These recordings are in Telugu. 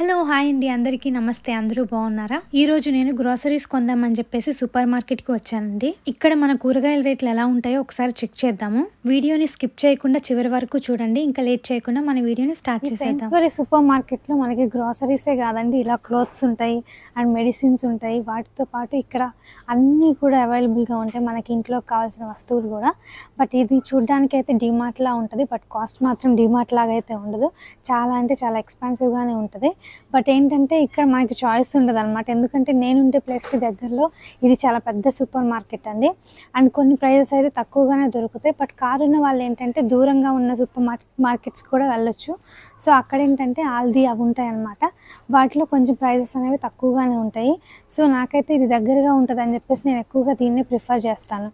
హలో హాయ్ అండి అందరికీ నమస్తే అందరూ బాగున్నారా ఈ రోజు నేను గ్రోసరీస్ కొందామని చెప్పేసి సూపర్ మార్కెట్ కి వచ్చానండి ఇక్కడ మన కూరగాయల రేట్లు ఎలా ఉంటాయో ఒకసారి చెక్ చేద్దాము వీడియోని స్కిప్ చేయకుండా చివరి వరకు చూడండి ఇంకా లేట్ చేయకుండా మన వీడియోని స్టార్ట్ చేసేద్దాం సూపర్ మార్కెట్ లో మనకి గ్రోసరీసే కాదండి ఇలా క్లోత్స్ ఉంటాయి అండ్ మెడిసిన్స్ ఉంటాయి వాటితో పాటు ఇక్కడ అన్నీ కూడా అవైలబుల్ గా ఉంటాయి మనకి ఇంట్లో కావాల్సిన వస్తువులు కూడా బట్ ఇది చూడడానికి అయితే డిమార్ట్ లా ఉంటుంది బట్ కాస్ట్ మాత్రం డిమార్ట్ లాగా అయితే ఉండదు చాలా అంటే చాలా ఎక్స్పెన్సివ్ గానే ఉంటుంది బట్ ఏంటంటే ఇక్కడ మనకి చాయిస్ ఉండదు అనమాట ఎందుకంటే ఉండే ప్లేస్కి దగ్గరలో ఇది చాలా పెద్ద సూపర్ మార్కెట్ అండి అండ్ కొన్ని ప్రైజెస్ అయితే తక్కువగానే దొరుకుతాయి బట్ కారు ఉన్న వాళ్ళు ఏంటంటే దూరంగా ఉన్న సూపర్ మార్కెట్స్ కూడా వెళ్ళొచ్చు సో అక్కడ ఏంటంటే ఆల్ది అవి ఉంటాయి అనమాట వాటిలో కొంచెం ప్రైజెస్ అనేవి తక్కువగానే ఉంటాయి సో నాకైతే ఇది దగ్గరగా ఉంటుంది అని చెప్పేసి నేను ఎక్కువగా దీన్నే ప్రిఫర్ చేస్తాను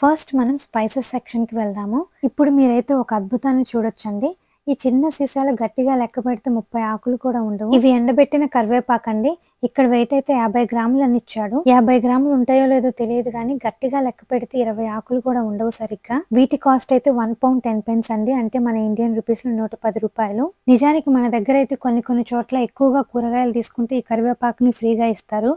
ఫస్ట్ మనం స్పైసెస్ సెక్షన్కి వెళ్దాము ఇప్పుడు మీరైతే ఒక అద్భుతాన్ని చూడొచ్చండి ఈ చిన్న సీసాలు గట్టిగా లెక్క పెడితే ముప్పై ఆకులు కూడా ఉండవు ఇవి ఎండబెట్టిన కరివేపాకండి ఇక్కడ వెయిట్ అయితే యాభై గ్రాములు అని ఇచ్చాడు యాభై గ్రాములు ఉంటాయో లేదో తెలియదు కానీ గట్టిగా లెక్క పెడితే ఇరవై ఆకులు కూడా ఉండవు సరిగ్గా వీటి కాస్ట్ అయితే వన్ పౌండ్ టెన్ పెన్స్ అండి అంటే మన ఇండియన్ రూపీస్ లో నూట పది రూపాయలు నిజానికి మన దగ్గర అయితే కొన్ని కొన్ని చోట్ల ఎక్కువగా కూరగాయలు తీసుకుంటే ఈ కరివేపాకుని ఫ్రీగా ఇస్తారు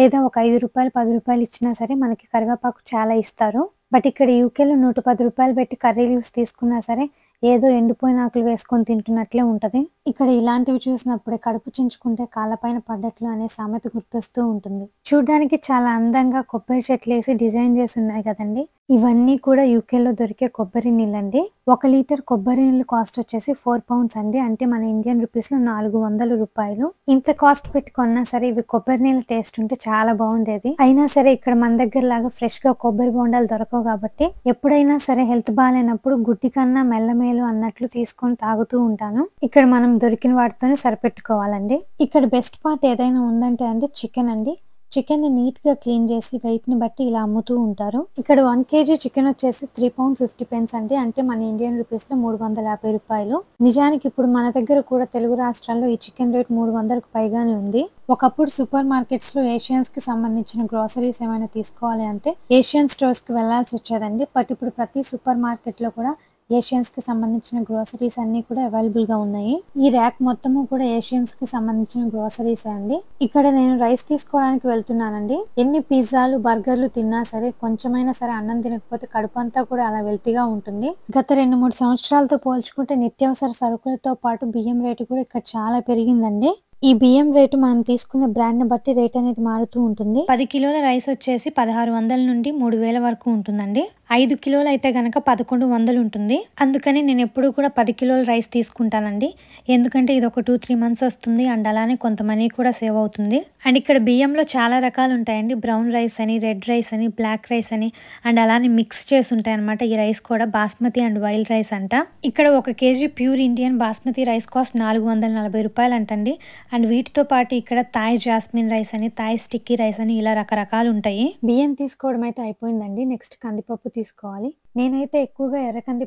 లేదా ఒక ఐదు రూపాయలు పది రూపాయలు ఇచ్చినా సరే మనకి కరివేపాకు చాలా ఇస్తారు బట్ ఇక్కడ యూకేలో నూట పది రూపాయలు పెట్టి కర్రీ లీవ్స్ తీసుకున్నా సరే ఏదో ఎండిపోయిన ఆకులు వేసుకొని తింటున్నట్లే ఉంటుంది ఇక్కడ ఇలాంటివి చూసినప్పుడే కడుపు చించుకుంటే కాళ్ళపైన పడ్డట్లు అనే సామెత గుర్తొస్తూ ఉంటుంది చూడడానికి చాలా అందంగా కొబ్బరి చెట్లు వేసి డిజైన్ చేసి ఉన్నాయి కదండి ఇవన్నీ కూడా యూకేలో దొరికే కొబ్బరి నీళ్ళు అండి ఒక లీటర్ కొబ్బరి నీళ్ళు కాస్ట్ వచ్చేసి ఫోర్ పౌండ్స్ అండి అంటే మన ఇండియన్ రూపీస్ లో నాలుగు వందల రూపాయలు ఇంత కాస్ట్ పెట్టుకున్నా సరే ఇవి కొబ్బరి నీళ్ళ టేస్ట్ ఉంటే చాలా బాగుండేది అయినా సరే ఇక్కడ మన దగ్గర లాగా ఫ్రెష్ గా కొబ్బరి బొండాలు దొరకవు కాబట్టి ఎప్పుడైనా సరే హెల్త్ బాగాలేనప్పుడు గుడ్డి కన్నా మెల్లమేలు అన్నట్లు తీసుకొని తాగుతూ ఉంటాను ఇక్కడ మనం దొరికిన వాటితోనే సరిపెట్టుకోవాలండి ఇక్కడ బెస్ట్ పార్ట్ ఏదైనా ఉందంటే అండి చికెన్ అండి చికెన్ నీట్ గా క్లీన్ చేసి వెయిట్ ని బట్టి ఇలా అమ్ముతూ ఉంటారు ఇక్కడ వన్ కేజీ చికెన్ వచ్చేసి త్రీ పౌండ్ ఫిఫ్టీ పెన్స్ అండి అంటే మన ఇండియన్ రూపీస్ లో మూడు వందల యాభై రూపాయలు నిజానికి ఇప్పుడు మన దగ్గర కూడా తెలుగు రాష్ట్రాల్లో ఈ చికెన్ రేట్ మూడు వందలకు పైగానే ఉంది ఒకప్పుడు సూపర్ మార్కెట్స్ లో ఏషియన్స్ కి సంబంధించిన గ్రోసరీస్ ఏమైనా తీసుకోవాలి అంటే ఏషియన్ స్టోర్స్ కి వెళ్లాల్సి వచ్చేదండి బట్ ఇప్పుడు ప్రతి సూపర్ మార్కెట్ లో కూడా ఏషియన్స్ కి సంబంధించిన గ్రోసరీస్ అన్ని కూడా అవైలబుల్ గా ఉన్నాయి ఈ ర్యాక్ మొత్తము కూడా ఏషియన్స్ కి సంబంధించిన గ్రోసరీస్ అండి ఇక్కడ నేను రైస్ తీసుకోవడానికి వెళ్తున్నానండి ఎన్ని పిజ్జాలు బర్గర్లు తిన్నా సరే కొంచెమైనా సరే అన్నం తినకపోతే కడుపు అంతా కూడా అలా వెల్తీగా ఉంటుంది గత రెండు మూడు సంవత్సరాలతో పోల్చుకుంటే నిత్యావసర సరుకులతో పాటు బియ్యం రేటు కూడా ఇక్కడ చాలా పెరిగిందండి ఈ బియ్యం రేటు మనం తీసుకున్న బ్రాండ్ ని బట్టి రేట్ అనేది మారుతూ ఉంటుంది పది కిలోల రైస్ వచ్చేసి పదహారు వందల నుండి మూడు వేల వరకు ఉంటుందండి ఐదు కిలోలు అయితే కనుక పదకొండు వందలు ఉంటుంది అందుకని నేను ఎప్పుడూ కూడా పది కిలోల రైస్ తీసుకుంటానండి ఎందుకంటే ఇది ఒక టూ త్రీ మంత్స్ వస్తుంది అండ్ అలానే కొంత మనీ కూడా సేవ్ అవుతుంది అండ్ ఇక్కడ బియ్యంలో చాలా రకాలు ఉంటాయండి బ్రౌన్ రైస్ అని రెడ్ రైస్ అని బ్లాక్ రైస్ అని అండ్ అలానే మిక్స్ చేసి ఉంటాయి అనమాట ఈ రైస్ కూడా బాస్మతి అండ్ వైల్డ్ రైస్ అంట ఇక్కడ ఒక KG pure Indian basmati rice cost నాలుగు వందల నలభై రూపాయలు అంటండి అండ్ వీటితో పాటు ఇక్కడ థాయ్ జాస్మిన్ రైస్ అని థాయ్ స్టిక్కీ రైస్ అని ఇలా రకరకాలు ఉంటాయి బియ్యం తీసుకోవడం అయితే అయిపోయిందండి నెక్స్ట్ కందిపప్పు తీసుకోవాలి నేనైతే ఎక్కువగా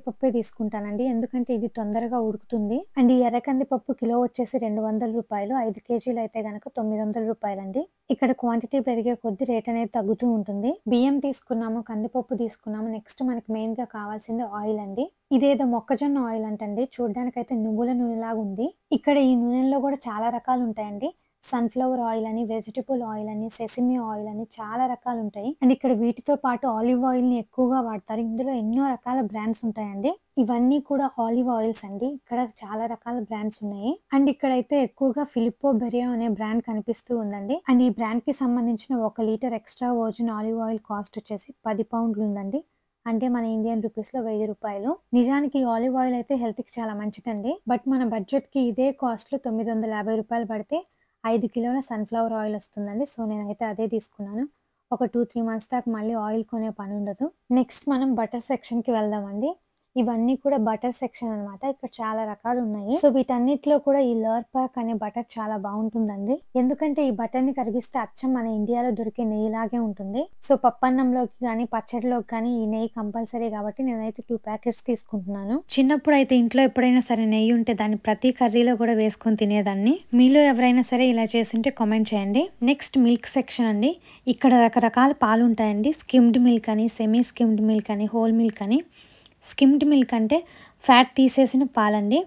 పప్పే తీసుకుంటానండి ఎందుకంటే ఇది తొందరగా ఉడుకుతుంది అండ్ ఈ పప్పు కిలో వచ్చేసి రెండు వందల రూపాయలు ఐదు కేజీలు అయితే గనక తొమ్మిది వందల రూపాయలండి ఇక్కడ క్వాంటిటీ పెరిగే కొద్ది రేట్ అనేది తగ్గుతూ ఉంటుంది బియ్యం తీసుకున్నాము కందిపప్పు తీసుకున్నాము నెక్స్ట్ మనకి మెయిన్ గా కావాల్సింది ఆయిల్ అండి ఇదేదో మొక్కజొన్న ఆయిల్ అంటండి చూడడానికైతే నువ్వుల నూనె లాగా ఉంది ఇక్కడ ఈ నూనెలో కూడా చాలా రకాలు ఉంటాయండి సన్ఫ్లవర్ ఆయిల్ అని వెజిటబుల్ ఆయిల్ అని సెసిమి ఆయిల్ అని చాలా రకాలు ఉంటాయి అండ్ ఇక్కడ వీటితో పాటు ఆలివ్ ఆయిల్ ని ఎక్కువగా వాడతారు ఇందులో ఎన్నో రకాల బ్రాండ్స్ ఉంటాయండి ఇవన్నీ కూడా ఆలివ్ ఆయిల్స్ అండి ఇక్కడ చాలా రకాల బ్రాండ్స్ ఉన్నాయి అండ్ ఇక్కడైతే ఎక్కువగా ఫిలిపో బెరియా అనే బ్రాండ్ కనిపిస్తూ ఉందండి అండ్ ఈ బ్రాండ్ కి సంబంధించిన ఒక litre extra virgin olive oil cost వచ్చేసి పది పౌండ్లు ఉందండి అంటే మన ఇండియన్ రూపీస్ లో వెయ్యి రూపాయలు నిజానికి ఆలివ్ ఆయిల్ అయితే హెల్త్ కి చాలా మంచిదండి బట్ మన బడ్జెట్ కి ఇదే కాస్ట్ లో తొమ్మిది వందల యాభై రూపాయలు పడితే ఐదు కిలోల సన్ఫ్లవర్ ఆయిల్ వస్తుందండి సో నేనైతే అదే తీసుకున్నాను ఒక టూ త్రీ మంత్స్ దాకా మళ్ళీ ఆయిల్ కొనే పని ఉండదు నెక్స్ట్ మనం బటర్ సెక్షన్కి వెళ్దామండి ఇవన్నీ కూడా బటర్ సెక్షన్ అనమాట ఇక్కడ చాలా రకాలు ఉన్నాయి సో వీటన్నిటిలో కూడా ఈ లర్ పాక్ అనే బటర్ చాలా బాగుంటుందండి ఎందుకంటే ఈ బటర్ ని కరిగిస్తే అచ్చం మన ఇండియాలో దొరికే నెయ్యి లాగే ఉంటుంది సో పప్పన్నంలోకి కానీ పచ్చడిలోకి కానీ ఈ నెయ్యి కంపల్సరీ కాబట్టి నేనైతే టూ ప్యాకెట్స్ తీసుకుంటున్నాను చిన్నప్పుడు అయితే ఇంట్లో ఎప్పుడైనా సరే నెయ్యి ఉంటే దాన్ని ప్రతి కర్రీలో కూడా వేసుకొని తినేదాన్ని మీలో ఎవరైనా సరే ఇలా చేస్తుంటే కామెంట్ చేయండి నెక్స్ట్ మిల్క్ సెక్షన్ అండి ఇక్కడ రకరకాల పాలు ఉంటాయండి స్కిమ్డ్ మిల్క్ అని సెమీ స్కిమ్డ్ మిల్క్ అని హోల్ మిల్క్ అని స్కిమ్డ్ మిల్క్ అంటే ఫ్యాట్ తీసేసిన పాలండి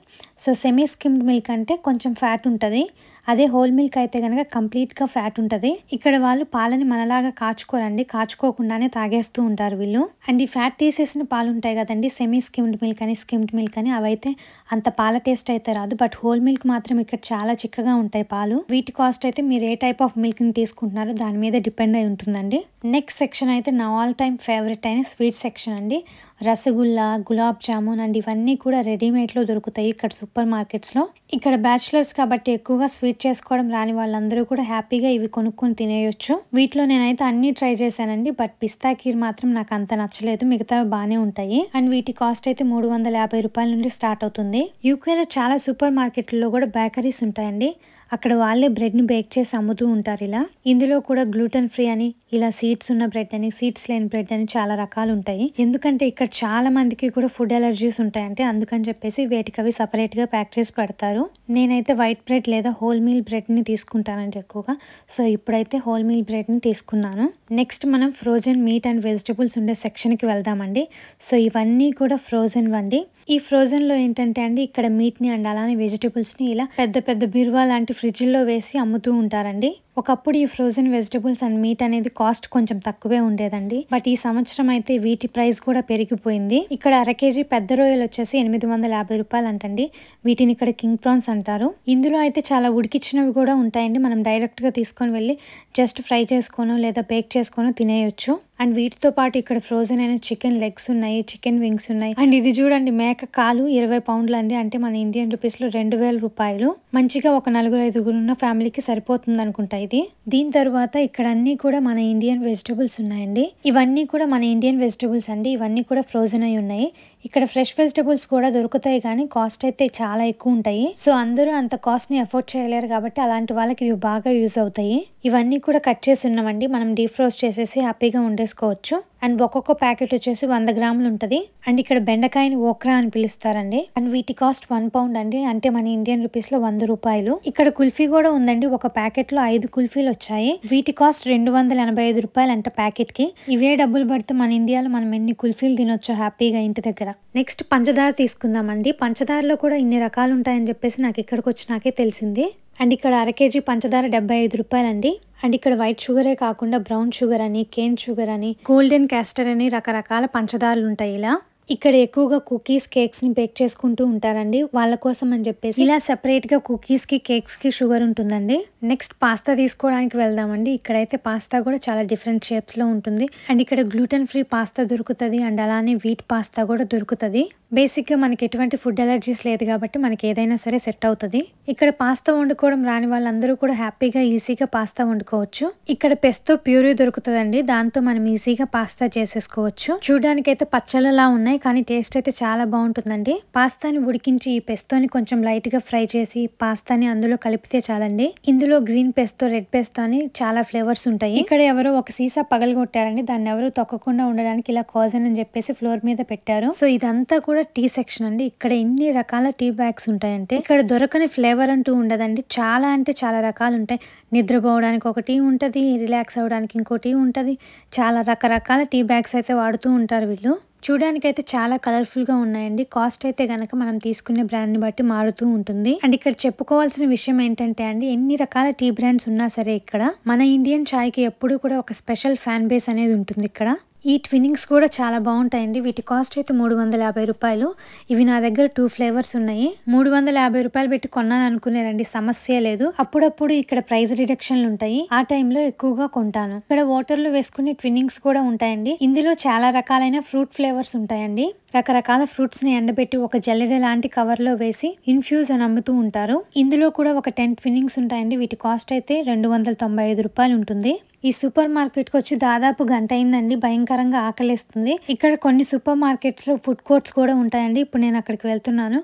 సో సెమీ స్కిమ్డ్ మిల్క్ అంటే కొంచెం ఫ్యాట్ ఉంటుంది అదే హోల్ మిల్క్ అయితే కనుక కంప్లీట్గా ఫ్యాట్ ఉంటుంది ఇక్కడ వాళ్ళు పాలని మనలాగా కాచుకోరండి కాచుకోకుండానే తాగేస్తూ ఉంటారు వీళ్ళు అండ్ ఈ ఫ్యాట్ తీసేసిన పాలు ఉంటాయి కదండి సెమీ స్కిమ్డ్ మిల్క్ అని స్కిమ్డ్ మిల్క్ అని అవైతే అంత పాల టేస్ట్ అయితే రాదు బట్ హోల్ మిల్క్ మాత్రం ఇక్కడ చాలా చిక్కగా ఉంటాయి పాలు వీటి కాస్ట్ అయితే మీరు ఏ టైప్ ఆఫ్ మిల్క్ని తీసుకుంటున్నారో దాని మీద డిపెండ్ అయి ఉంటుందండి నెక్స్ట్ సెక్షన్ అయితే నా ఆల్ టైమ్ ఫేవరెట్ అయిన స్వీట్ సెక్షన్ అండి రసగుల్లా గులాబ్ జామున్ అండ్ ఇవన్నీ కూడా రెడీమేడ్లో దొరుకుతాయి ఇక్కడ సూపర్ మార్కెట్స్లో ఇక్కడ బ్యాచిలర్స్ కాబట్టి ఎక్కువగా స్వీట్ చేసుకోవడం రాని వాళ్ళందరూ కూడా హ్యాపీగా ఇవి కొనుక్కొని తినేయొచ్చు వీటిలో నేనైతే అన్ని ట్రై చేశానండి బట్ పిస్తా కీర్ మాత్రం నాకు అంత నచ్చలేదు మిగతా బాగానే ఉంటాయి అండ్ వీటి కాస్ట్ అయితే మూడు వందల యాభై రూపాయల నుండి స్టార్ట్ అవుతుంది యూకేలో చాలా సూపర్ మార్కెట్లలో కూడా బేకరీస్ ఉంటాయండి అక్కడ వాళ్ళే బ్రెడ్ని బేక్ చేసి అమ్ముతూ ఉంటారు ఇలా ఇందులో కూడా గ్లూటెన్ ఫ్రీ అని ఇలా సీడ్స్ ఉన్న బ్రెడ్ అని సీడ్స్ లేని బ్రెడ్ అని చాలా రకాలు ఉంటాయి ఎందుకంటే ఇక్కడ చాలా మందికి కూడా ఫుడ్ ఎలర్జీస్ ఉంటాయంటే అందుకని చెప్పేసి వేటికి అవి సపరేట్గా ప్యాక్ చేసి పెడతారు నేనైతే వైట్ బ్రెడ్ లేదా హోల్ మీల్ బ్రెడ్ని తీసుకుంటానండి ఎక్కువగా సో ఇప్పుడైతే హోల్ మీల్ బ్రెడ్ని తీసుకున్నాను నెక్స్ట్ మనం ఫ్రోజన్ మీట్ అండ్ వెజిటబుల్స్ ఉండే సెక్షన్కి వెళ్దామండి సో ఇవన్నీ కూడా ఫ్రోజన్ వండి ఈ ఫ్రోజన్లో ఏంటంటే అండి ఇక్కడ మీట్ని అండ్ అలానే వెజిటబుల్స్ని ఇలా పెద్ద పెద్ద బిర్వా లాంటి ఫ్రిడ్జ్లో వేసి అమ్ముతూ ఉంటారండి ఒకప్పుడు ఈ ఫ్రోజన్ వెజిటబుల్స్ అండ్ మీట్ అనేది కాస్ట్ కొంచెం తక్కువే ఉండేదండి బట్ ఈ సంవత్సరం అయితే వీటి ప్రైస్ కూడా పెరిగిపోయింది ఇక్కడ అర కేజీ పెద్ద రొయ్యలు వచ్చేసి ఎనిమిది వందల యాభై రూపాయలు అంటండి వీటిని ఇక్కడ కింగ్ ప్రాన్స్ అంటారు ఇందులో అయితే చాలా ఉడికిచ్చినవి కూడా ఉంటాయండి మనం డైరెక్ట్గా తీసుకొని వెళ్ళి జస్ట్ ఫ్రై చేసుకోను లేదా బేక్ చేసుకోను తినేయొచ్చు అండ్ వీటితో పాటు ఇక్కడ ఫ్రోజన్ అయిన చికెన్ లెగ్స్ ఉన్నాయి చికెన్ వింగ్స్ ఉన్నాయి అండ్ ఇది చూడండి మేక కాలు ఇరవై పౌండ్లు అండి అంటే మన ఇండియన్ రూపీస్లో రెండు వేల రూపాయలు మంచిగా ఒక నలుగురు ఐదుగురు ఉన్న ఫ్యామిలీకి సరిపోతుంది అనుకుంటాయి ఇది దీని తర్వాత ఇక్కడ అన్ని కూడా మన ఇండియన్ వెజిటబుల్స్ ఉన్నాయండి ఇవన్నీ కూడా మన ఇండియన్ వెజిటబుల్స్ అండి ఇవన్నీ కూడా ఫ్రోజన్ అయి ఉన్నాయి ఇక్కడ ఫ్రెష్ వెజిటబుల్స్ కూడా దొరుకుతాయి కానీ కాస్ట్ అయితే చాలా ఎక్కువ ఉంటాయి సో అందరూ అంత కాస్ట్ ని అఫోర్డ్ చేయలేరు కాబట్టి అలాంటి వాళ్ళకి ఇవి బాగా యూజ్ అవుతాయి ఇవన్నీ కూడా కట్ చేసి ఉన్నామండి మనం డీప్ చేసేసి హ్యాపీగా ఉండేసుకోవచ్చు అండ్ ఒక్కొక్క ప్యాకెట్ వచ్చేసి వంద గ్రాములు ఉంటుంది అండ్ ఇక్కడ బెండకాయని ఓక్రా అని పిలుస్తారండి అండ్ వీటి కాస్ట్ వన్ పౌండ్ అండి అంటే మన ఇండియన్ రూపీస్ లో వంద రూపాయలు ఇక్కడ కుల్ఫీ కూడా ఉందండి ఒక ప్యాకెట్ లో ఐదు కుల్ఫీలు వచ్చాయి వీటి కాస్ట్ రెండు వందల ఎనభై ఐదు రూపాయలు అంట ప్యాకెట్ కి ఇవే డబ్బులు పడితే మన ఇండియాలో మనం ఎన్ని కుల్ఫీలు తినొచ్చు హ్యాపీగా ఇంటి దగ్గర నెక్స్ట్ పంచదార తీసుకుందామండి పంచదారలో కూడా ఇన్ని రకాలు ఉంటాయని చెప్పేసి నాకు ఇక్కడికి వచ్చినాకే తెలిసింది అండ్ ఇక్కడ అర కేజీ పంచదార డెబ్బై ఐదు రూపాయలండి అండ్ ఇక్కడ వైట్ షుగరే కాకుండా బ్రౌన్ షుగర్ అని కేన్ షుగర్ అని గోల్డెన్ క్యాస్టర్ అని రకరకాల పంచదారలు ఉంటాయి ఇలా ఇక్కడ ఎక్కువగా కుకీస్ కేక్స్ ని బేక్ చేసుకుంటూ ఉంటారండి వాళ్ళ కోసం అని చెప్పేసి ఇలా సెపరేట్ గా కుకీస్ కి కేక్స్ కి షుగర్ ఉంటుందండి నెక్స్ట్ పాస్తా తీసుకోవడానికి వెళ్దామండి ఇక్కడైతే పాస్తా కూడా చాలా డిఫరెంట్ షేప్స్ లో ఉంటుంది అండ్ ఇక్కడ గ్లూటెన్ ఫ్రీ పాస్తా దొరుకుతుంది అండ్ అలానే వీట్ పాస్తా కూడా దొరుకుతుంది బేసిక్గా మనకి ఎటువంటి ఫుడ్ అలర్జీస్ లేదు కాబట్టి మనకి ఏదైనా సరే సెట్ అవుతుంది ఇక్కడ పాస్తా వండుకోవడం రాని వాళ్ళందరూ కూడా హ్యాపీగా ఈజీగా పాస్తా వండుకోవచ్చు ఇక్కడ పెస్తో ప్యూరీ దొరుకుతుందండి దాంతో మనం ఈజీగా పాస్తా చేసేసుకోవచ్చు అయితే పచ్చళ్ళలా ఉన్నాయి కానీ టేస్ట్ అయితే చాలా బాగుంటుందండి పాస్తాని ఉడికించి ఈ పెస్తోని కొంచెం లైట్గా ఫ్రై చేసి పాస్తాని అందులో కలిపితే చాలండి ఇందులో గ్రీన్ పెస్తో రెడ్ పెస్తో అని చాలా ఫ్లేవర్స్ ఉంటాయి ఇక్కడ ఎవరో ఒక సీసా పగలగొట్టారండి దాన్ని ఎవరు తొక్కకుండా ఉండడానికి ఇలా కాజన్ అని చెప్పేసి ఫ్లోర్ మీద పెట్టారు సో ఇదంతా కూడా కూడా టీ సెక్షన్ అండి ఇక్కడ ఎన్ని రకాల టీ బ్యాగ్స్ ఉంటాయంటే ఇక్కడ దొరకని ఫ్లేవర్ అంటూ ఉండదండి చాలా అంటే చాలా రకాలు ఉంటాయి నిద్రపోవడానికి ఒక టీ ఉంటుంది రిలాక్స్ అవ్వడానికి ఇంకో టీ ఉంటుంది చాలా రకరకాల టీ బ్యాగ్స్ అయితే వాడుతూ ఉంటారు వీళ్ళు చూడడానికి అయితే చాలా కలర్ఫుల్గా ఉన్నాయండి కాస్ట్ అయితే కనుక మనం తీసుకునే బ్రాండ్ని బట్టి మారుతూ ఉంటుంది అండ్ ఇక్కడ చెప్పుకోవాల్సిన విషయం ఏంటంటే అండి ఎన్ని రకాల టీ బ్రాండ్స్ ఉన్నా సరే ఇక్కడ మన ఇండియన్ కి ఎప్పుడు కూడా ఒక స్పెషల్ ఫ్యాన్ బేస్ అనేది ఉంటుంది ఇక్కడ ఈ ట్విన్నింగ్స్ కూడా చాలా బాగుంటాయండి వీటి కాస్ట్ అయితే మూడు వందల యాభై రూపాయలు ఇవి నా దగ్గర టూ ఫ్లేవర్స్ ఉన్నాయి మూడు వందల యాభై రూపాయలు పెట్టి కొన్నాను అనుకునేరండి సమస్య లేదు అప్పుడప్పుడు ఇక్కడ ప్రైస్ రిడక్షన్లు ఉంటాయి ఆ టైంలో ఎక్కువగా కొంటాను ఇక్కడ వాటర్లో వేసుకునే ట్విన్నింగ్స్ కూడా ఉంటాయండి ఇందులో చాలా రకాలైన ఫ్రూట్ ఫ్లేవర్స్ ఉంటాయండి రకరకాల ఫ్రూట్స్ ని ఎండబెట్టి ఒక జల్లెడ లాంటి కవర్ లో వేసి ఇన్ఫ్యూజ్ అని అమ్ముతూ ఉంటారు ఇందులో కూడా ఒక టెన్ ట్విన్నింగ్స్ ఉంటాయండి వీటి కాస్ట్ అయితే రెండు వందల తొంభై ఐదు రూపాయలు ఉంటుంది ఈ సూపర్ మార్కెట్కి వచ్చి దాదాపు గంట అయిందండి భయంకరంగా ఆకలిస్తుంది ఇక్కడ కొన్ని సూపర్ మార్కెట్స్లో ఫుడ్ కోర్ట్స్ కూడా ఉంటాయండి ఇప్పుడు నేను అక్కడికి వెళ్తున్నాను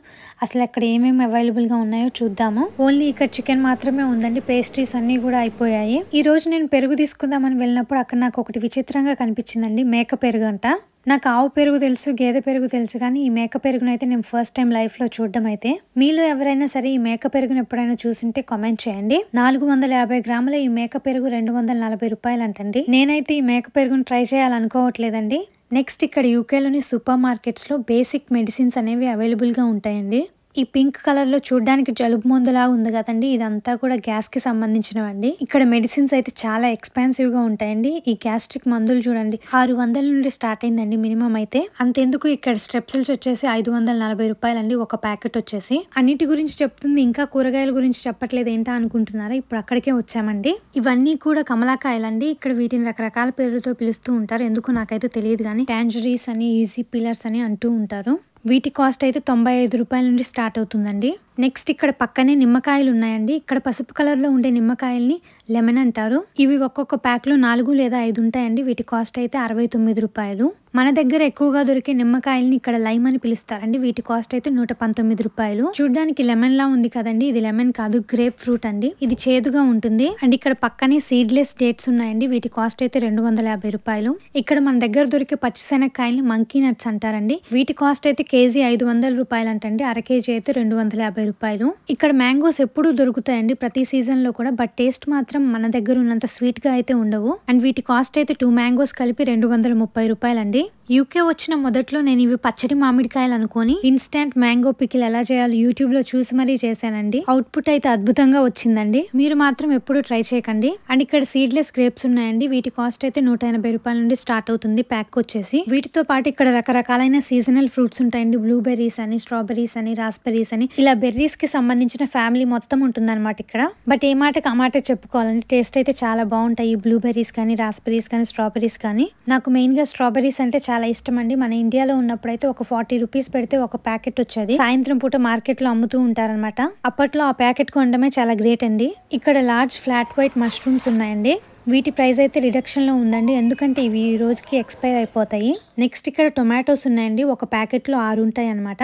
అసలు అక్కడ ఏమేమి అవైలబుల్ గా ఉన్నాయో చూద్దాము ఓన్లీ ఇక్కడ చికెన్ మాత్రమే ఉందండి పేస్ట్రీస్ అన్నీ కూడా అయిపోయాయి ఈ రోజు నేను పెరుగు తీసుకుందామని వెళ్ళినప్పుడు అక్కడ నాకు ఒకటి విచిత్రంగా కనిపించిందండి మేక పెరుగు అంట నాకు ఆవు పెరుగు తెలుసు గేదె పెరుగు తెలుసు కానీ ఈ మేక పెరుగునైతే నేను ఫస్ట్ టైం లైఫ్లో చూడడం అయితే మీలో ఎవరైనా సరే ఈ మేక పెరుగును ఎప్పుడైనా చూసింటే కామెంట్ చేయండి నాలుగు వందల యాభై గ్రాముల ఈ మేక పెరుగు రెండు వందల నలభై రూపాయలు అంటండి నేనైతే ఈ మేక పెరుగును ట్రై చేయాలనుకోవట్లేదండి నెక్స్ట్ ఇక్కడ యూకేలోని సూపర్ మార్కెట్స్లో బేసిక్ మెడిసిన్స్ అనేవి అవైలబుల్గా ఉంటాయండి ఈ పింక్ కలర్లో చూడడానికి జలుబు మందులా ఉంది కదండి ఇదంతా కూడా గ్యాస్కి సంబంధించినవండి ఇక్కడ మెడిసిన్స్ అయితే చాలా ఎక్స్పెన్సివ్గా ఉంటాయండి ఈ గ్యాస్ట్రిక్ మందులు చూడండి ఆరు వందల నుండి స్టార్ట్ అయిందండి మినిమం అయితే అంతెందుకు ఇక్కడ స్ట్రెప్సిల్స్ వచ్చేసి ఐదు వందల నలభై రూపాయలండి ఒక ప్యాకెట్ వచ్చేసి అన్నిటి గురించి చెప్తుంది ఇంకా కూరగాయల గురించి చెప్పట్లేదు ఏంటా అనుకుంటున్నారా ఇప్పుడు అక్కడికే వచ్చామండి ఇవన్నీ కూడా కమలాకాయలండి ఇక్కడ వీటిని రకరకాల పేర్లతో పిలుస్తూ ఉంటారు ఎందుకు నాకైతే తెలియదు కానీ ట్యాంజరీస్ అని ఈజీ పిల్లర్స్ అని అంటూ ఉంటారు వీటి కాస్ట్ అయితే తొంభై ఐదు రూపాయల నుండి స్టార్ట్ అవుతుందండి నెక్స్ట్ ఇక్కడ పక్కనే నిమ్మకాయలు ఉన్నాయండి ఇక్కడ పసుపు కలర్లో ఉండే నిమ్మకాయల్ని లెమన్ అంటారు ఇవి ఒక్కొక్క ప్యాక్లో నాలుగు లేదా ఐదు ఉంటాయండి వీటి కాస్ట్ అయితే అరవై తొమ్మిది రూపాయలు మన దగ్గర ఎక్కువగా దొరికే నిమ్మకాయల్ని ఇక్కడ లైమ్ అని పిలుస్తారండి వీటి కాస్ట్ అయితే నూట పంతొమ్మిది రూపాయలు చూడడానికి లెమన్ లా ఉంది కదండి ఇది లెమన్ కాదు గ్రేప్ ఫ్రూట్ అండి ఇది చేదుగా ఉంటుంది అండ్ ఇక్కడ పక్కనే సీడ్లెస్ డేట్స్ ఉన్నాయండి వీటి కాస్ట్ అయితే రెండు వందల యాభై రూపాయలు ఇక్కడ మన దగ్గర దొరికే పచ్చిశనక్కాయల్ని మంకీ నట్స్ అంటారండి వీటి కాస్ట్ అయితే కేజీ ఐదు వందల రూపాయలు అంటండి అర కేజీ అయితే రెండు వందల యాభై రూపాయలు ఇక్కడ మ్యాంగోస్ ఎప్పుడూ దొరుకుతాయండి ప్రతి సీజన్ లో కూడా బట్ టేస్ట్ మాత్రం మన దగ్గర ఉన్నంత స్వీట్ గా అయితే ఉండవు అండ్ వీటి కాస్ట్ అయితే టూ మ్యాంగోస్ కలిపి రెండు వందల ముప్పై రూపాయలండి యూకే వచ్చిన మొదట్లో నేను ఇవి పచ్చడి మామిడికాయలు అనుకొని ఇన్స్టెంట్ మ్యాంగో పికిల్ ఎలా చేయాలో యూట్యూబ్ లో చూసి మరీ చేశానండి అవుట్పుట్ అయితే అద్భుతంగా వచ్చిందండి మీరు మాత్రం ఎప్పుడు ట్రై చేయకండి అండ్ ఇక్కడ సీడ్లెస్ గ్రేప్స్ ఉన్నాయండి వీటి కాస్ట్ అయితే నూట ఎనభై రూపాయల నుండి స్టార్ట్ అవుతుంది ప్యాక్ వచ్చేసి వీటితో పాటు ఇక్కడ రకరకాలైన సీజనల్ ఫ్రూట్స్ ఉంటాయండి బ్లూబెర్రీస్ అని స్ట్రాబెర్రీస్ అని రాస్బెర్రీస్ అని ఇలా బెర్రీస్ కి సంబంధించిన ఫ్యామిలీ మొత్తం ఉంటుందన్నమాట ఇక్కడ బట్ ఏ మాటకి ఆ మాట చెప్పుకోవాలండి టేస్ట్ అయితే చాలా బాగుంటాయి బ్లూబెర్రీస్ కానీ రాస్బెర్రీస్ కానీ స్ట్రాబెర్రీస్ కానీ నాకు మెయిన్ గా స్ట్రాబెర్రీస్ అంటే చాలా చాలా ఇష్టం అండి మన ఇండియాలో ఉన్నప్పుడైతే ఒక ఫార్టీ రూపీస్ పెడితే ఒక ప్యాకెట్ వచ్చేది సాయంత్రం పూట మార్కెట్ లో అమ్ముతూ ఉంటారనమాట అప్పట్లో ఆ ప్యాకెట్ కొనడమే చాలా గ్రేట్ అండి ఇక్కడ లార్జ్ ఫ్లాట్ వైట్ మష్రూమ్స్ ఉన్నాయండి వీటి ప్రైస్ అయితే రిడక్షన్లో ఉందండి ఎందుకంటే ఇవి ఈ రోజుకి ఎక్స్పైర్ అయిపోతాయి నెక్స్ట్ ఇక్కడ టొమాటోస్ ఉన్నాయండి ఒక ప్యాకెట్లో ఆరు ఉంటాయి అనమాట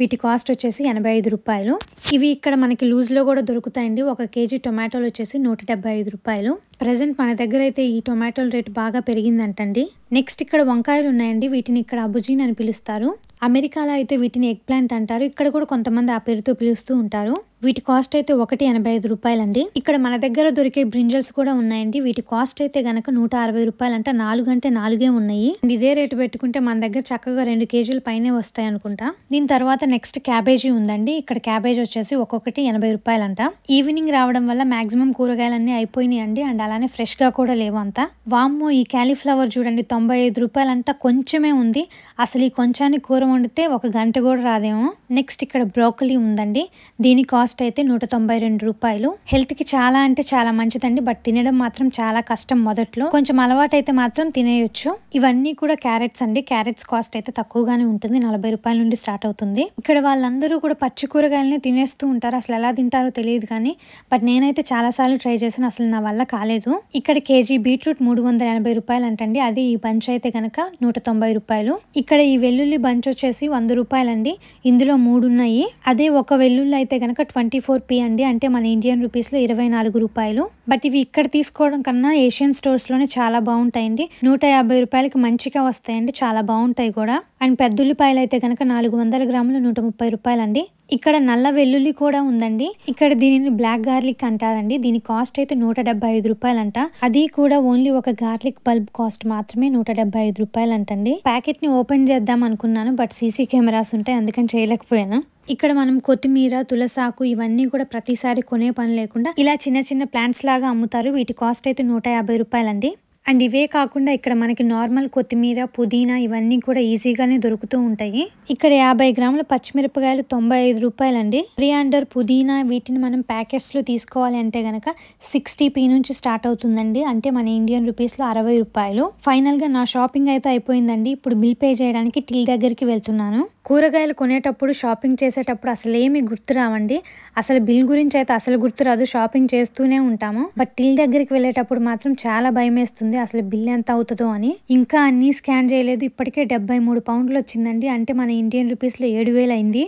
వీటి కాస్ట్ వచ్చేసి ఎనభై రూపాయలు ఇవి ఇక్కడ మనకి లూజ్లో కూడా దొరుకుతాయండి ఒక కేజీ టొమాటోలు వచ్చేసి నూట రూపాయలు ప్రజెంట్ మన దగ్గర అయితే ఈ టొమాటోల రేటు బాగా పెరిగిందంటండి నెక్స్ట్ ఇక్కడ వంకాయలు ఉన్నాయండి వీటిని ఇక్కడ అబుజీన్ అని పిలుస్తారు అమెరికాలో అయితే వీటిని ఎగ్ ప్లాంట్ అంటారు ఇక్కడ కూడా కొంతమంది ఆ పేరుతో పిలుస్తూ ఉంటారు వీటి కాస్ట్ అయితే ఒకటి ఎనభై ఐదు రూపాయలండి ఇక్కడ మన దగ్గర దొరికే బ్రింజల్స్ కూడా ఉన్నాయండి వీటి కాస్ట్ అయితే గనక నూట అరవై రూపాయలు అంటే నాలుగు అంటే నాలుగే ఉన్నాయి అండ్ ఇదే రేటు పెట్టుకుంటే మన దగ్గర చక్కగా రెండు కేజీలు పైనే వస్తాయి అనుకుంటా దీని తర్వాత నెక్స్ట్ క్యాబేజీ ఉందండి ఇక్కడ క్యాబేజ్ వచ్చేసి ఒక్కొక్కటి ఎనభై రూపాయలంట ఈవినింగ్ రావడం వల్ల మాక్సిమం కూరగాయలన్నీ అయిపోయినాయి అండి అండ్ అలానే ఫ్రెష్ గా కూడా లేవు అంత వామ్మో ఈ క్యాలీఫ్లవర్ చూడండి తొంభై ఐదు రూపాయలంట కొంచెమే ఉంది అసలు ఈ కొంచాన్ని కూర వండితే ఒక గంట కూడా రాదేమో నెక్స్ట్ ఇక్కడ బ్రోకలీ ఉందండి దీని కాస్ట్ కాస్ట్ అయితే నూట తొంభై రెండు రూపాయలు హెల్త్ కి చాలా అంటే చాలా మంచిదండి బట్ తినడం మాత్రం చాలా కష్టం మొదట్లో కొంచెం అలవాటు అయితే మాత్రం తినేయొచ్చు ఇవన్నీ కూడా క్యారెట్స్ అండి క్యారెట్స్ కాస్ట్ అయితే తక్కువగానే ఉంటుంది నలభై రూపాయల నుండి స్టార్ట్ అవుతుంది ఇక్కడ వాళ్ళందరూ కూడా పచ్చి కూరగాయలని తినేస్తూ ఉంటారు అసలు ఎలా తింటారో తెలియదు కానీ బట్ నేనైతే చాలా సార్లు ట్రై చేసిన అసలు నా వల్ల కాలేదు ఇక్కడ కేజీ బీట్రూట్ మూడు వందల ఎనభై రూపాయలు అంటండి అది ఈ బంచ్ అయితే కనుక నూట తొంభై రూపాయలు ఇక్కడ ఈ వెల్లుల్లి బంచ్ వచ్చేసి వంద రూపాయలండి ఇందులో మూడు ఉన్నాయి అదే ఒక వెల్లుల్లి అయితే కనుక ట్వంటీ ఫోర్ పీ అండి అంటే మన ఇండియన్ రూపీస్లో ఇరవై నాలుగు రూపాయలు బట్ ఇవి ఇక్కడ తీసుకోవడం కన్నా ఏషియన్ స్టోర్స్లోనే చాలా బాగుంటాయండి నూట యాభై రూపాయలకి మంచిగా వస్తాయండి చాలా బాగుంటాయి కూడా అండ్ పెద్ద ఉల్లిపాయలు అయితే కనుక నాలుగు వందల గ్రాములు నూట ముప్పై రూపాయలండి ఇక్కడ నల్ల వెల్లుల్లి కూడా ఉందండి ఇక్కడ దీనిని బ్లాక్ గార్లిక్ అంటారండి దీని కాస్ట్ అయితే నూట డెబ్బై ఐదు రూపాయలంట అది కూడా ఓన్లీ ఒక గార్లిక్ బల్బ్ కాస్ట్ మాత్రమే నూట డెబ్బై ఐదు రూపాయలంటండి ప్యాకెట్ ని ఓపెన్ చేద్దాం అనుకున్నాను బట్ సీసీ కెమెరాస్ ఉంటాయి అందుకని చేయలేకపోయాను ఇక్కడ మనం కొత్తిమీర తులసాకు ఇవన్నీ కూడా ప్రతిసారి కొనే పని లేకుండా ఇలా చిన్న చిన్న ప్లాంట్స్ లాగా అమ్ముతారు వీటి కాస్ట్ అయితే నూట రూపాయలండి అండ్ ఇవే కాకుండా ఇక్కడ మనకి నార్మల్ కొత్తిమీర పుదీనా ఇవన్నీ కూడా ఈజీగానే దొరుకుతూ ఉంటాయి ఇక్కడ యాభై గ్రాముల పచ్చిమిరపకాయలు తొంభై ఐదు రూపాయలు రూపాయలండి అండర్ పుదీనా వీటిని మనం ప్యాకెట్స్లో తీసుకోవాలి అంటే కనుక సిక్స్టీ పీ నుంచి స్టార్ట్ అవుతుందండి అంటే మన ఇండియన్ రూపీస్లో అరవై రూపాయలు ఫైనల్గా నా షాపింగ్ అయితే అయిపోయిందండి ఇప్పుడు బిల్ పే చేయడానికి టిల్ దగ్గరికి వెళ్తున్నాను కూరగాయలు కొనేటప్పుడు షాపింగ్ చేసేటప్పుడు అసలు ఏమి గుర్తు రావండి అసలు బిల్ గురించి అయితే అసలు గుర్తురాదు షాపింగ్ చేస్తూనే ఉంటాము బట్ టిల్ దగ్గరికి వెళ్ళేటప్పుడు మాత్రం చాలా భయం వేస్తుంది అసలు బిల్ ఎంత అవుతుందో అని ఇంకా అన్ని స్కాన్ చేయలేదు ఇప్పటికే డెబ్బై మూడు పౌండ్లు వచ్చిందండి అంటే మన ఇండియన్ రూపీస్లో ఏడు వేలు అయింది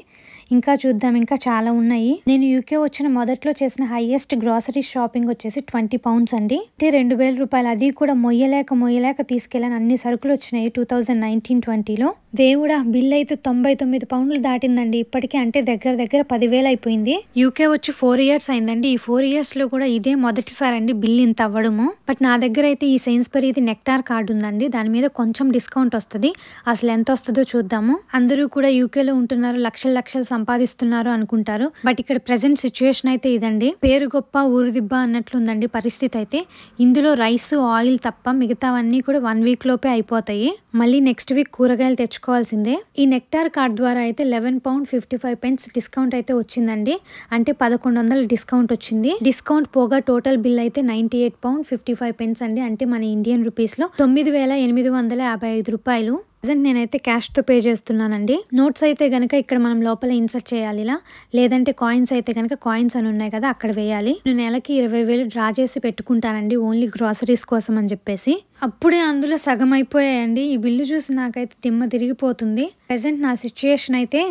ఇంకా చూద్దాం ఇంకా చాలా ఉన్నాయి నేను యూకే వచ్చిన మొదట్లో చేసిన హైయెస్ట్ గ్రాసరీ షాపింగ్ వచ్చేసి ట్వంటీ పౌండ్స్ అండి అంటే రెండు వేల రూపాయలు అది కూడా మొయ్యలేక మొయ్యలేక తీసుకెళ్ళాను అన్ని సరుకులు వచ్చినాయి టూ థౌజండ్ నైన్టీన్ ట్వంటీలో దేవుడా బిల్ అయితే తొంభై తొమ్మిది పౌండ్లు దాటిందండి ఇప్పటికే అంటే దగ్గర దగ్గర పదివేలు అయిపోయింది యూకే వచ్చి ఫోర్ ఇయర్స్ అయిందండి ఈ ఫోర్ ఇయర్స్ లో కూడా ఇదే మొదటిసారి అండి బిల్ ఇంత అవ్వడము బట్ నా దగ్గర అయితే ఈ సైన్స్ ఇది నెక్టార్ కార్డు ఉందండి దాని మీద కొంచెం డిస్కౌంట్ వస్తుంది అసలు ఎంత వస్తుందో చూద్దాము అందరూ కూడా యూకేలో ఉంటున్నారు లక్షల లక్షలు సంపాదిస్తున్నారు అనుకుంటారు బట్ ఇక్కడ ప్రజెంట్ సిచ్యువేషన్ అయితే ఇదండి పేరు గొప్ప ఊరుదిబ్బ అన్నట్లుందండి పరిస్థితి అయితే ఇందులో రైస్ ఆయిల్ తప్ప మిగతావన్నీ కూడా వన్ వీక్ లోపే అయిపోతాయి మళ్ళీ నెక్స్ట్ వీక్ కూరగాయలు తెచ్చు తెచ్చుకోవాల్సిందే ఈ నెక్టార్ కార్డ్ ద్వారా అయితే eleven pound fifty five pence discount అయితే వచ్చిందండి అంటే పదకొండు వందల డిస్కౌంట్ వచ్చింది డిస్కౌంట్ పోగా టోటల్ బిల్ అయితే ninety eight pound fifty five pence అండి అంటే మన ఇండియన్ రూపీస్లో తొమ్మిది వేల ఎనిమిది వందల యాభై ఐదు రూపాయలు ప్రజెంట్ నేనైతే క్యాష్తో పే చేస్తున్నానండి నోట్స్ అయితే కనుక ఇక్కడ మనం లోపల ఇన్సర్ట్ చేయాలి ఇలా లేదంటే కాయిన్స్ అయితే కనుక కాయిన్స్ అని ఉన్నాయి కదా అక్కడ వేయాలి నేను నెలకి ఇరవై వేలు డ్రా చేసి పెట్టుకుంటానండి ఓన్లీ గ్రాసరీస్ కోసం అని చెప్పేసి అప్పుడే అందులో సగం అయిపోయాయండి ఈ బిల్లు చూసి నాకైతే తిమ్మ తిరిగిపోతుంది ప్రజెంట్ నా సిచ్యుయేషన్ అయితే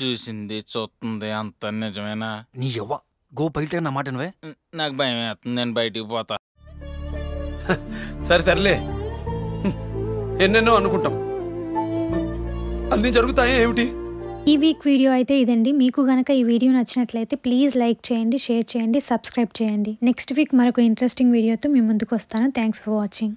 చూసింది చూస్తుంది అంత నిజమేనా గో బయట నా మాట నాకు భయం వేస్తుంది నేను బయటికి పోతా సరే సర్లే ఎన్నెన్నో అనుకుంటాం అన్ని జరుగుతాయి ఏమిటి ఈ వీక్ వీడియో అయితే ఇదండి మీకు గనక ఈ వీడియో నచ్చినట్లయితే ప్లీజ్ లైక్ చేయండి షేర్ చేయండి సబ్స్క్రైబ్ చేయండి నెక్స్ట్ వీక్ మరొక ఇంట్రెస్టింగ్ వీడియోతో మీ ముందుకు వస్తాను థ్యాంక్స్ ఫర్ వాచింగ్